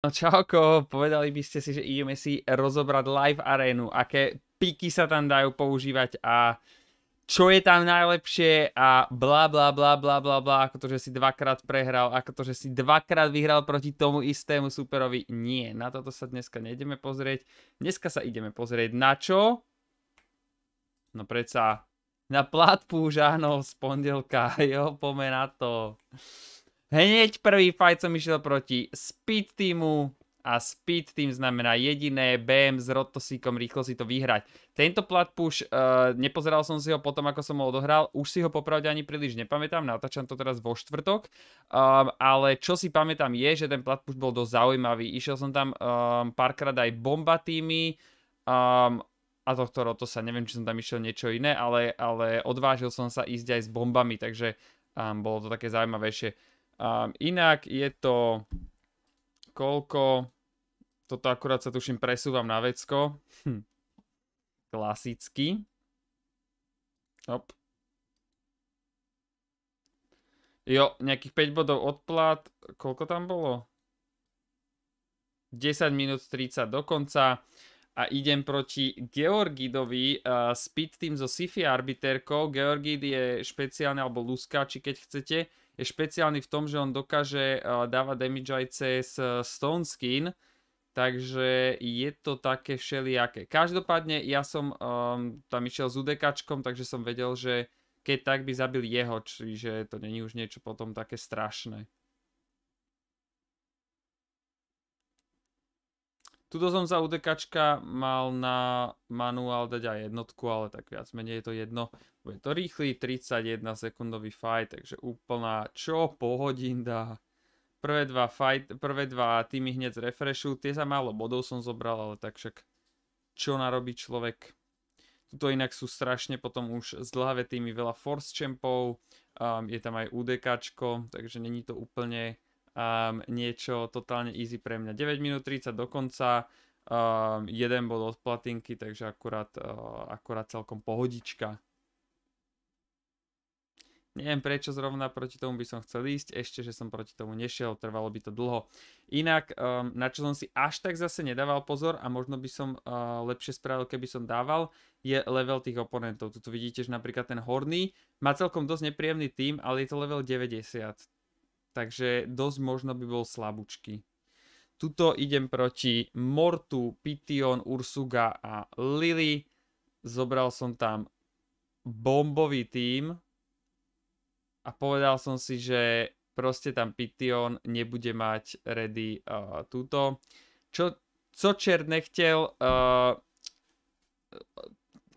No čauko, povedali by ste si, že ideme si rozobrať live arénu, aké piky sa tam dajú používať a čo je tam najlepšie a bla bla bla bla bla bla, ako to, že si dvakrát prehral, ako to, že si dvakrát vyhral proti tomu istému superovi. Nie, na toto sa dneska nejdeme pozrieť. Dneska sa ideme pozrieť na čo? No predsa na platbu žánov z pondelka, jo, pomená to. Hneď prvý fight som išiel proti Speed Teamu a Speed Team znamená jediné BM s rotosíkom, rýchlo si to vyhrať. Tento plat push, uh, nepozeral som si ho potom, ako som ho odohral, už si ho popravde ani príliš nepamätám, natáčam to teraz vo štvrtok, um, ale čo si pamätám je, že ten plat push bol dosť zaujímavý. Išiel som tam um, párkrát aj bomba týmy, um, a tohto roto sa, neviem, či som tam išiel niečo iné, ale, ale odvážil som sa ísť aj s bombami, takže um, bolo to také zaujímavejšie. Um, inak je to koľko... Toto akurát sa tuším presúvam na vecko. Hm. Klasicky. Hop. Jo, nejakých 5 bodov odplat. Koľko tam bolo? 10 minút 30 do konca a idem proti Georgidovi, uh, speed team so Sifi arbiterkou. Georgid je špeciálny, alebo Luska, či keď chcete, je špeciálny v tom, že on dokáže eh, dávať damage aj cez eh, Stone Skin, takže je to také všelijaké. Každopádne ja som um, tam išiel s udekačkom, takže som vedel, že keď tak by zabil jeho, čiže to není už niečo potom také strašné. Tuto som za UDK mal na manuál dať aj jednotku, ale tak viac menej je to jedno. Bude to rýchly 31 sekundový fight, takže úplná čo pohodinda. Prvé dva, fight, prvé dva týmy hneď refreshujú. tie za málo bodov som zobral, ale tak však čo narobí človek. Tuto inak sú strašne potom už zdlhavé týmy, veľa force champov, um, je tam aj UDK, takže není to úplne um, niečo totálne easy pre mňa. 9 minút 30 dokonca, um, jeden bod od platinky, takže akurát, uh, akurát celkom pohodička. Neviem prečo zrovna proti tomu by som chcel ísť, ešte že som proti tomu nešiel, trvalo by to dlho. Inak, um, na čo som si až tak zase nedával pozor a možno by som uh, lepšie spravil, keby som dával, je level tých oponentov. Tu vidíte, že napríklad ten Horný má celkom dosť nepríjemný tým, ale je to level 90 takže dosť možno by bol slabúčky. Tuto idem proti Mortu, Pition, Ursuga a Lily. Zobral som tam bombový tím a povedal som si, že proste tam Pition nebude mať ready uh, túto. Čo, co čer nechtel, uh,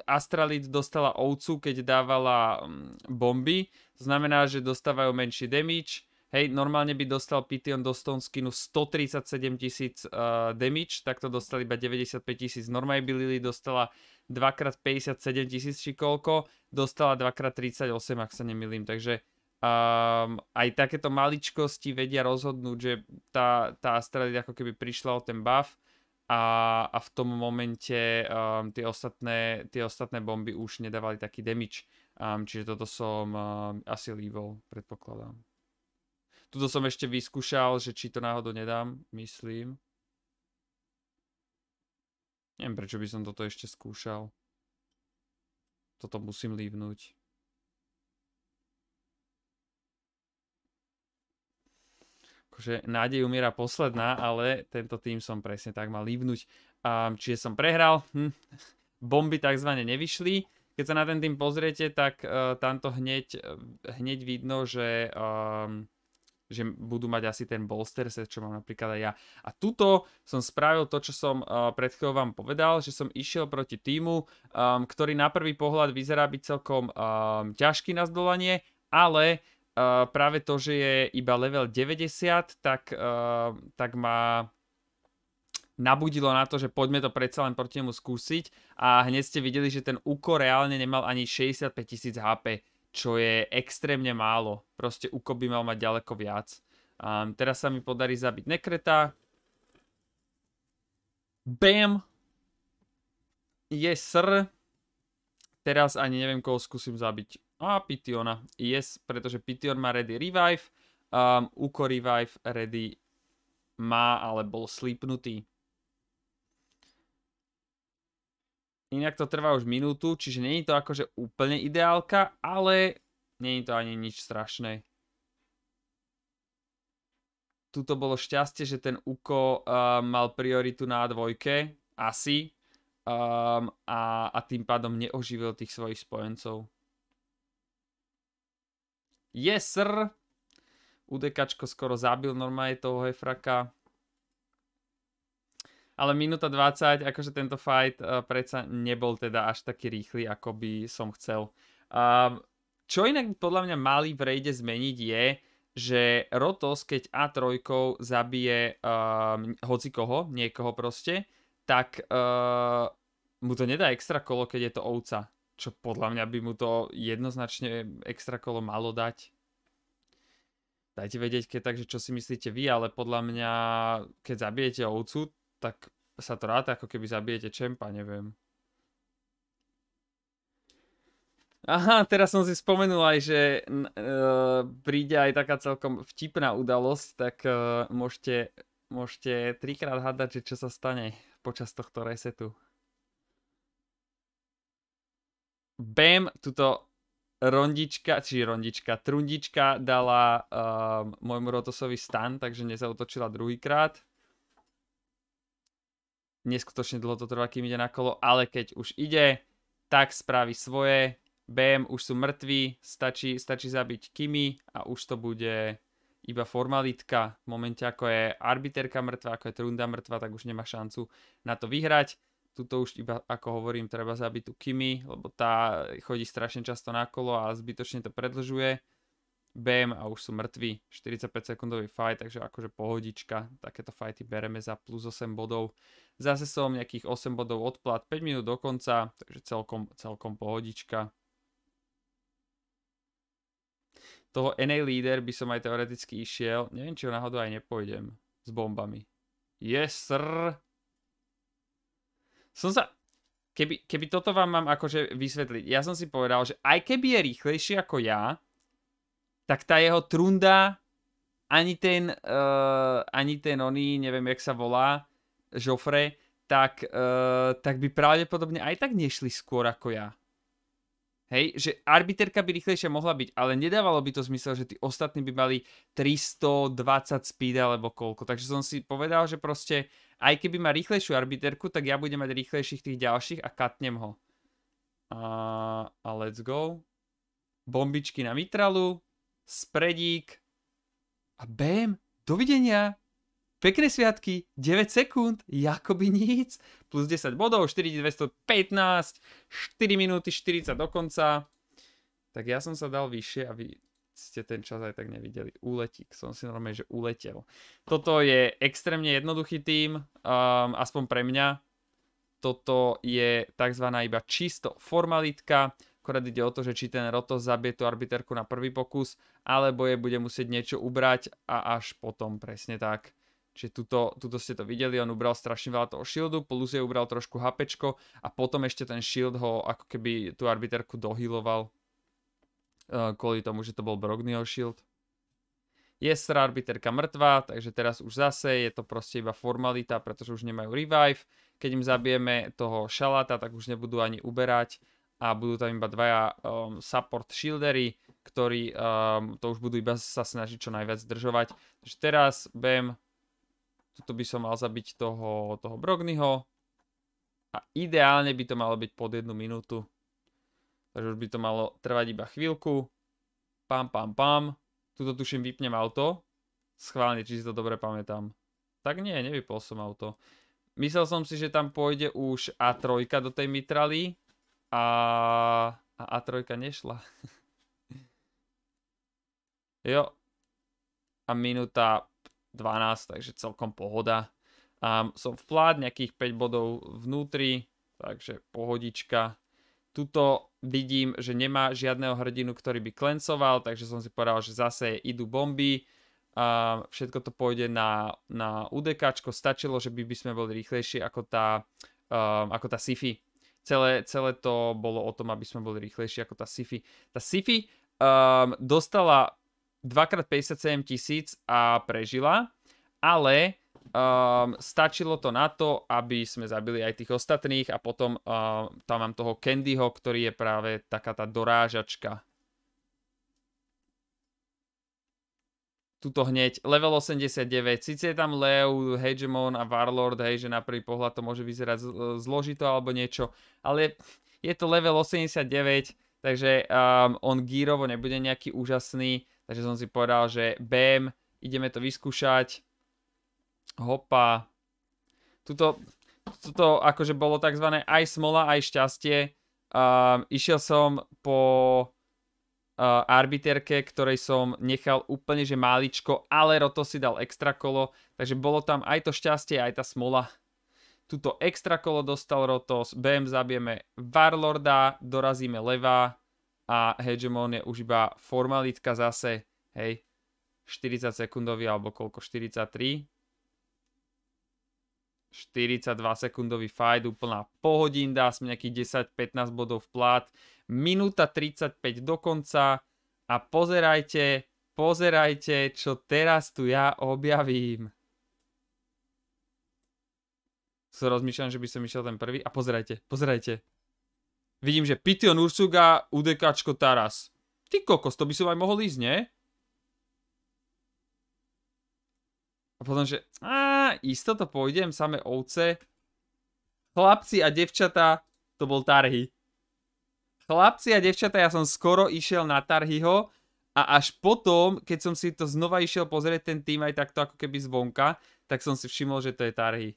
Astralid dostala ovcu, keď dávala um, bomby. To znamená, že dostávajú menší damage Hej, normálne by dostal Pition do Stone skinu 137 tisíc uh, damage, tak to dostal iba 95 tisíc. Normálne by Lily dostala 2x57 tisíc či koľko, dostala 2x38, ak sa nemýlim. Takže um, aj takéto maličkosti vedia rozhodnúť, že tá, tá Astralid ako keby prišla o ten buff a, a v tom momente um, tie, ostatné, tie ostatné bomby už nedávali taký damage. Um, čiže toto som um, asi lívol, predpokladám. Tuto som ešte vyskúšal, že či to náhodou nedám, myslím. Neviem, prečo by som toto ešte skúšal. Toto musím lívnuť. Akože nádej umiera posledná, ale tento tým som presne tak mal lívnuť. Um, čiže som prehral. Hm. Bomby tzv. nevyšli. Keď sa na ten tým pozriete, tak uh, tamto hneď, eh, hneď vidno, že um, že budú mať asi ten bolster set, čo mám napríklad aj ja. A tuto som spravil to, čo som uh, pred chvíľou vám povedal, že som išiel proti týmu, um, ktorý na prvý pohľad vyzerá byť celkom um, ťažký na zdolanie, ale uh, práve to, že je iba level 90, tak, uh, tak ma nabudilo na to, že poďme to predsa len proti nemu skúsiť a hneď ste videli, že ten Uko reálne nemal ani 65 tisíc HP čo je extrémne málo. Proste Uko by mal mať ďaleko viac. Um, teraz sa mi podarí zabiť Nekreta. Bam! Yes, sir. Teraz ani neviem, koho skúsim zabiť. A Pitiona. Yes, pretože Pition má ready revive. Um, Uko revive ready má, ale bol slípnutý. Inak to trvá už minútu, čiže není to akože úplne ideálka, ale není to ani nič strašné. Tuto bolo šťastie, že ten Uko uh, mal prioritu na dvojke, asi, um, a, a tým pádom neoživil tých svojich spojencov. Yes, sir! UDKčko skoro zabil normálne toho hefraka ale minúta 20, akože tento fight uh, predsa nebol teda až taký rýchly, ako by som chcel. Uh, čo inak podľa mňa mali v rejde zmeniť je, že Rotos, keď A3 zabije uh, ehm, hoci koho, niekoho proste, tak uh, mu to nedá extra kolo, keď je to ovca. Čo podľa mňa by mu to jednoznačne extra kolo malo dať dajte vedieť, keď takže čo si myslíte vy, ale podľa mňa, keď zabijete ovcu, tak sa to ráta, ako keby zabijete čempa, neviem. Aha, teraz som si spomenul aj, že e, príde aj taká celkom vtipná udalosť, tak e, môžete, môžete trikrát hádať, že čo sa stane počas tohto resetu. Bam, tuto rondička, či rondička, trundička dala e, môjmu Rotosovi stan, takže nezautočila druhýkrát neskutočne dlho to trvá, kým ide na kolo, ale keď už ide, tak spraví svoje. BM už sú mŕtvi, stačí, stačí zabiť Kimi a už to bude iba formalitka. V momente, ako je arbiterka mŕtva, ako je Trunda mŕtva, tak už nemá šancu na to vyhrať. Tuto už iba, ako hovorím, treba zabiť tú Kimi, lebo tá chodí strašne často na kolo a zbytočne to predlžuje. BM a už sú mŕtvi. 45 sekundový fight, takže akože pohodička. Takéto fighty bereme za plus 8 bodov. Zase som nejakých 8 bodov odplat, 5 minút do konca, takže celkom, celkom pohodička. Toho NA Leader by som aj teoreticky išiel. Neviem, či ho náhodou aj nepôjdem s bombami. Yes, sir. Som sa... Keby, keby toto vám mám akože vysvetliť, ja som si povedal, že aj keby je rýchlejší ako ja, tak tá jeho trunda ani ten, uh, ani ten oný, neviem, jak sa volá, Joffre, tak, uh, tak by pravdepodobne aj tak nešli skôr ako ja. Hej, že arbiterka by rýchlejšia mohla byť, ale nedávalo by to zmysel, že tí ostatní by mali 320 speed alebo koľko. Takže som si povedal, že proste aj keby má rýchlejšiu arbiterku, tak ja budem mať rýchlejších tých ďalších a katnem ho. A, a let's go. Bombičky na mitralu, spredík a bam, dovidenia. Pekné sviatky, 9 sekúnd, jakoby nic, plus 10 bodov, 4215, 4 minúty 40 dokonca. Tak ja som sa dal vyššie a vy ste ten čas aj tak nevideli. Uletík som si normálne, že uletel. Toto je extrémne jednoduchý tým, um, aspoň pre mňa. Toto je tzv. iba čisto formalitka, akorát ide o to, že či ten Roto zabije tú arbiterku na prvý pokus, alebo je bude musieť niečo ubrať a až potom presne tak Čiže tuto, tuto ste to videli, on ubral strašne veľa toho shieldu, plus je ubral trošku HP a potom ešte ten shield ho ako keby tú arbiterku dohiloval eh, kvôli tomu, že to bol Brognyho shield. Je sra arbiterka mŕtva, takže teraz už zase je to proste iba formalita, pretože už nemajú revive. Keď im zabijeme toho šalata, tak už nebudú ani uberať a budú tam iba dvaja um, support shieldery, ktorí um, to už budú iba sa snažiť čo najviac zdržovať. Takže teraz, bam, Tuto by som mal zabiť toho, toho Brogniho. A ideálne by to malo byť pod jednu minútu. Takže už by to malo trvať iba chvíľku. Pam, pam, pam. Tuto tuším vypnem auto. Schválne, či si to dobre pamätám. Tak nie, nevypol som auto. Myslel som si, že tam pôjde už A3 do tej mitraly. A, a A3 nešla. jo. A minúta 12, takže celkom pohoda. Um, som v plát, nejakých 5 bodov vnútri, takže pohodička. Tuto vidím, že nemá žiadného hrdinu, ktorý by klencoval, takže som si povedal, že zase idú bomby. Um, všetko to pôjde na, na UDKčko, stačilo, že by, by sme boli rýchlejšie ako tá, um, ako tá Sify. Celé, celé to bolo o tom, aby sme boli rýchlejšie ako tá Sify. Tá Sify um, ehm, dostala dvakrát 57 tisíc a prežila, ale um, stačilo to na to, aby sme zabili aj tých ostatných a potom uh, tam mám toho Candyho, ktorý je práve taká tá dorážačka. Tuto hneď, level 89, síce je tam Leo, Hegemon a Warlord, hej, že na prvý pohľad to môže vyzerať zložito alebo niečo, ale je to level 89, takže um, on gírovo nebude nejaký úžasný, Takže som si povedal, že BM, ideme to vyskúšať. Hopa. Tuto, tuto akože bolo tzv. aj smola, aj šťastie. Um, išiel som po uh, eh, arbiterke, ktorej som nechal úplne že máličko, ale Roto si dal extra kolo, takže bolo tam aj to šťastie, aj tá smola. Tuto extra kolo dostal Rotos, BM zabijeme Warlorda, dorazíme leva, a hegemon je už iba formalitka zase, hej, 40 sekundový alebo koľko, 43, 42 sekundový fight, úplná pohodín, dá sme nejakých 10-15 bodov v plát, minúta 35 do konca a pozerajte, pozerajte, čo teraz tu ja objavím. So rozmýšľam, že by som išiel ten prvý a pozerajte, pozerajte. Vidím, že Pitio Ursuga, UDKčko Taras. Ty kokos, to by som aj mohol ísť, nie? A potom, že á, isto to pôjdem, same ovce. Chlapci a devčatá, to bol Tarhy. Chlapci a devčatá, ja som skoro išiel na Tarhyho a až potom, keď som si to znova išiel pozrieť ten tým aj takto ako keby zvonka, tak som si všimol, že to je Tarhy.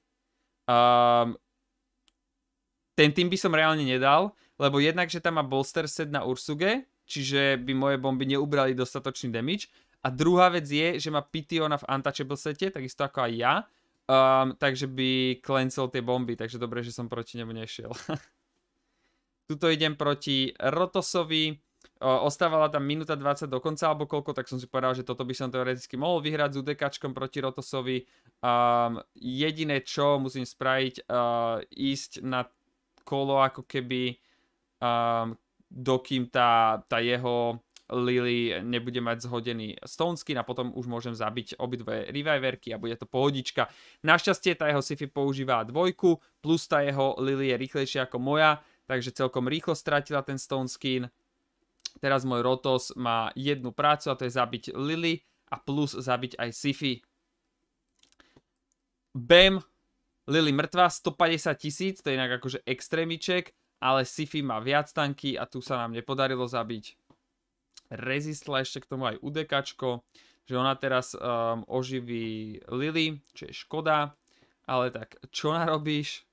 Ten tým by som reálne nedal, lebo jednak, že tam má bolster set na Ursuge, čiže by moje bomby neubrali dostatočný damage. A druhá vec je, že má Pitiona v untouchable sete, takisto ako aj ja, um, takže by klencel tie bomby, takže dobre, že som proti nemu nešiel. Tuto idem proti Rotosovi, o, ostávala tam minúta 20 do konca alebo koľko, tak som si povedal, že toto by som teoreticky mohol vyhrať s UDKčkom proti Rotosovi. Um, jediné, čo musím spraviť, uh, ísť na kolo ako keby, um, dokým tá, tá jeho Lily nebude mať zhodený skin a potom už môžem zabiť obidve reviverky a bude to pohodička. Našťastie tá jeho Sifi používa dvojku, plus tá jeho Lily je rýchlejšia ako moja, takže celkom rýchlo stratila ten stone skin. Teraz môj Rotos má jednu prácu a to je zabiť Lily a plus zabiť aj Sifi. Bam, Lily mŕtva, 150 tisíc, to je inak akože extrémiček, ale Sifi má viac tanky a tu sa nám nepodarilo zabiť. Rezistla ešte k tomu aj UDKčko, že ona teraz um, oživí Lily, čo je škoda, ale tak čo narobíš?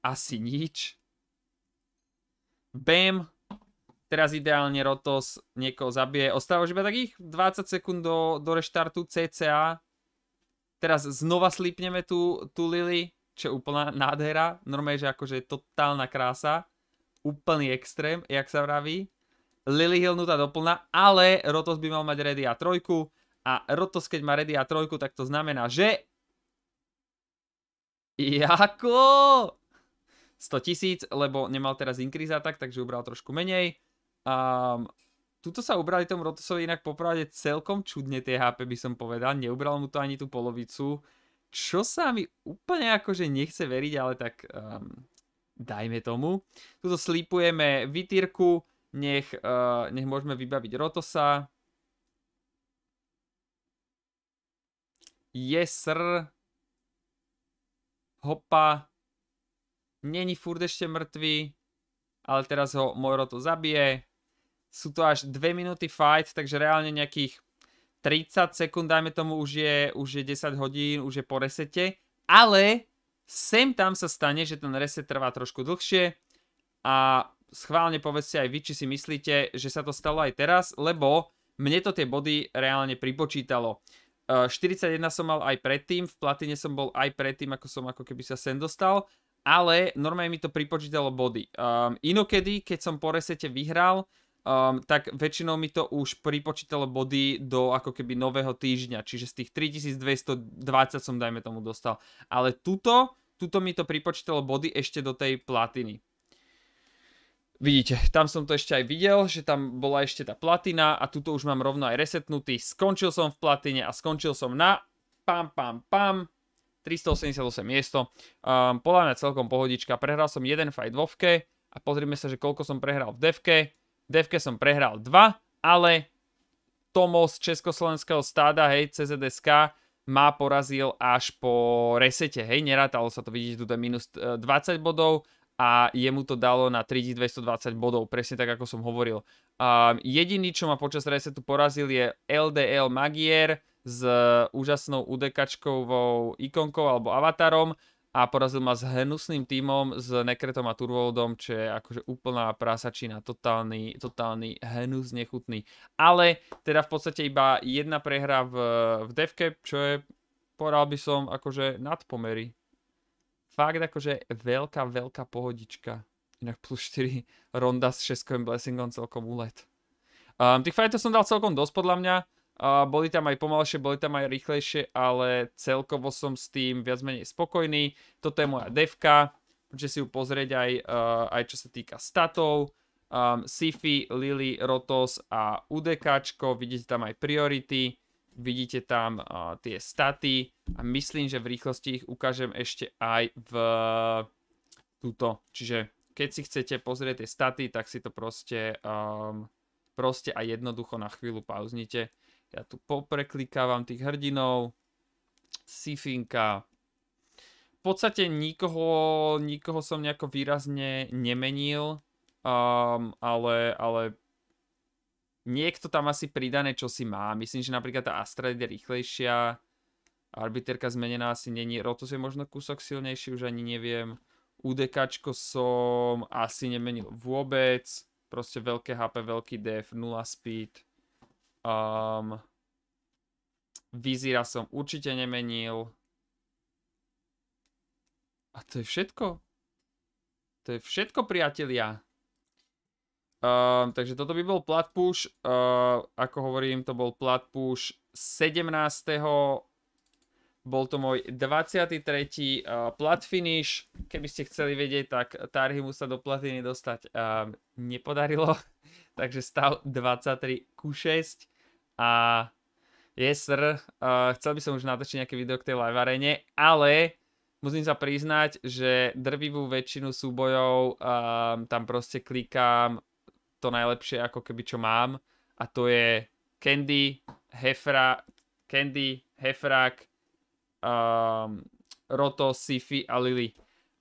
Asi nič. Bam! Teraz ideálne Rotos niekoho zabije. Ostáva už iba takých 20 sekúnd do, do reštartu CCA Teraz znova slípneme tú, tú Lily, čo je úplná nádhera. Normálne, že akože totálna krása. Úplný extrém, jak sa vraví. Lily hilnutá doplná, ale Rotos by mal mať ready a 3 a Rotos keď má a 3, tak to znamená, že... Jako? 100 tisíc, lebo nemal teraz increase attack, takže ubral trošku menej. Um, Tuto sa ubrali tomu Rotosovi inak popravde celkom čudne tie HP by som povedal. Neubral mu to ani tú polovicu. Čo sa mi úplne akože nechce veriť, ale tak um, dajme tomu. Tuto slípujeme vytýrku, nech, uh, nech môžeme vybaviť Rotosa. Yes sir. Hopa. Není furt ešte mŕtvy, ale teraz ho Roto zabije sú to až 2 minúty fight, takže reálne nejakých 30 sekúnd, dajme tomu, už je, už je 10 hodín, už je po resete, ale sem tam sa stane, že ten reset trvá trošku dlhšie a schválne povedzte aj vy, či si myslíte, že sa to stalo aj teraz, lebo mne to tie body reálne pripočítalo. 41 e, som mal aj predtým, v platine som bol aj predtým, ako som ako keby sa sem dostal, ale normálne mi to pripočítalo body. Um, inokedy, keď som po resete vyhral, um, tak väčšinou mi to už pripočítalo body do ako keby nového týždňa, čiže z tých 3220 som dajme tomu dostal. Ale tuto, tuto mi to pripočítalo body ešte do tej platiny. Vidíte, tam som to ešte aj videl, že tam bola ešte tá platina a tuto už mám rovno aj resetnutý. Skončil som v platine a skončil som na pam pam pam 388 miesto. Um, ehm, podľa mňa celkom pohodička. Prehral som jeden fight vo vke a pozrime sa, že koľko som prehral v devke. Devke som prehral 2, ale Tomo z československého stáda, hej, CZSK, ma porazil až po resete, hej, nerátalo sa to, vidíte, tu je minus 20 e, bodov a jemu to dalo na 3220 bodov, presne tak, ako som hovoril. Um, jediný, čo ma počas resetu porazil je LDL Magier s e, úžasnou udekačkovou ikonkou alebo avatarom a porazil ma s hnusným tímom s Nekretom a Turvoldom, čo je akože úplná prasačina, totálny, totálny hnus nechutný. Ale teda v podstate iba jedna prehra v, v devke, čo je, poral by som, akože nadpomery. Fakt akože veľká, veľká pohodička. Inak plus 4 ronda s 6 blessingom celkom úlet. Um, tých fajtov som dal celkom dosť podľa mňa boli tam aj pomalšie, boli tam aj rýchlejšie, ale celkovo som s tým viac menej spokojný. Toto je moja devka, môžete si ju pozrieť aj, uh, aj čo sa týka statov. Um, Sifi, Lily, Rotos a UDKčko, vidíte tam aj priority, vidíte tam uh, tie staty a myslím, že v rýchlosti ich ukážem ešte aj v eh, túto. Čiže keď si chcete pozrieť tie staty, tak si to proste, um, proste a jednoducho na chvíľu pauznite ja tu popreklikávam tých hrdinov. Sifinka. V podstate nikoho, nikoho som nejako výrazne nemenil, um, ale, ale niekto tam asi pridané, čo si má. Myslím, že napríklad tá Astrid je rýchlejšia, Arbiterka zmenená asi není, Rotos je možno kúsok silnejší, už ani neviem. UDKčko som asi nemenil vôbec, proste veľké HP, veľký def, 0 speed. Um, Vizíra som určite nemenil. A to je všetko. To je všetko, priatelia. Um, takže toto by bol plat push. Uh, ako hovorím, to bol plat push 17. Bol to môj 23. Uh, plat finish. Keby ste chceli vedieť, tak Tarhimu sa do platiny dostať um, nepodarilo. takže stav 23 ku 6. A yes sir, uh, chcel by som už natočiť nejaké video k tej live arene, ale musím sa priznať, že drvivú väčšinu súbojov um, tam proste klikám to najlepšie ako keby čo mám a to je Candy, Hefra, Candy, Hefrak, um, Roto, Sifi a Lily.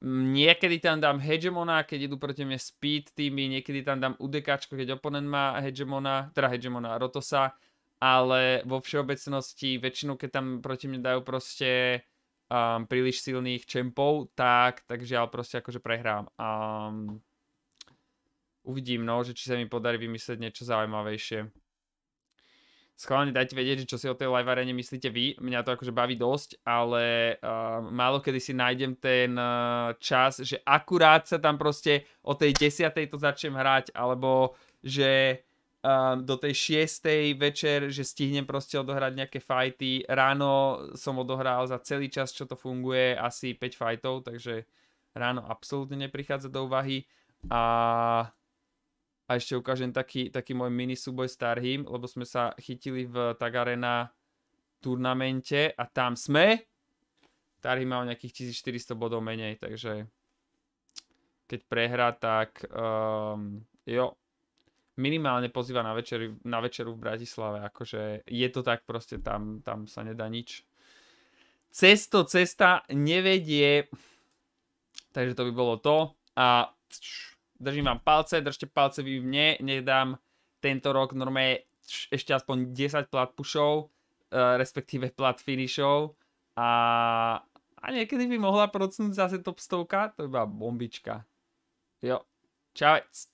Niekedy tam dám Hegemona, keď idú proti mne speed týmy, niekedy tam dám UDK, keď oponent má Hegemona, teda Hegemona, Rotosa ale vo všeobecnosti väčšinu, keď tam proti mne dajú proste um, príliš silných čempov, tak, tak žiaľ proste akože prehrám. Um, uvidím, no, že či sa mi podarí vymyslieť niečo zaujímavejšie. Schválne dajte vedieť, že čo si o tej live arene myslíte vy. Mňa to akože baví dosť, ale uh, málo kedy si nájdem ten uh, čas, že akurát sa tam proste o tej desiatej to začnem hrať, alebo že Ehm, do tej šiestej večer, že stihnem proste odohrať nejaké fajty. Ráno som odohral za celý čas, čo to funguje, asi 5 fajtov, takže ráno absolútne neprichádza do úvahy. A, a ešte ukážem taký, taký môj mini súboj s Tarhim, lebo sme sa chytili v Tagarena turnamente a tam sme. Tarhim mal nejakých 1400 bodov menej, takže keď prehrá, tak um, jo, minimálne pozýva na, večer, na večeru v Bratislave. Akože je to tak proste, tam, tam sa nedá nič. Cesto, cesta nevedie. Takže to by bolo to. A držím vám palce, držte palce vy mne. nedám tento rok normálne ešte aspoň 10 plat e, respektíve plat finishov. A, a niekedy by mohla procnúť zase top 100, to je iba bombička. Jo, čavec.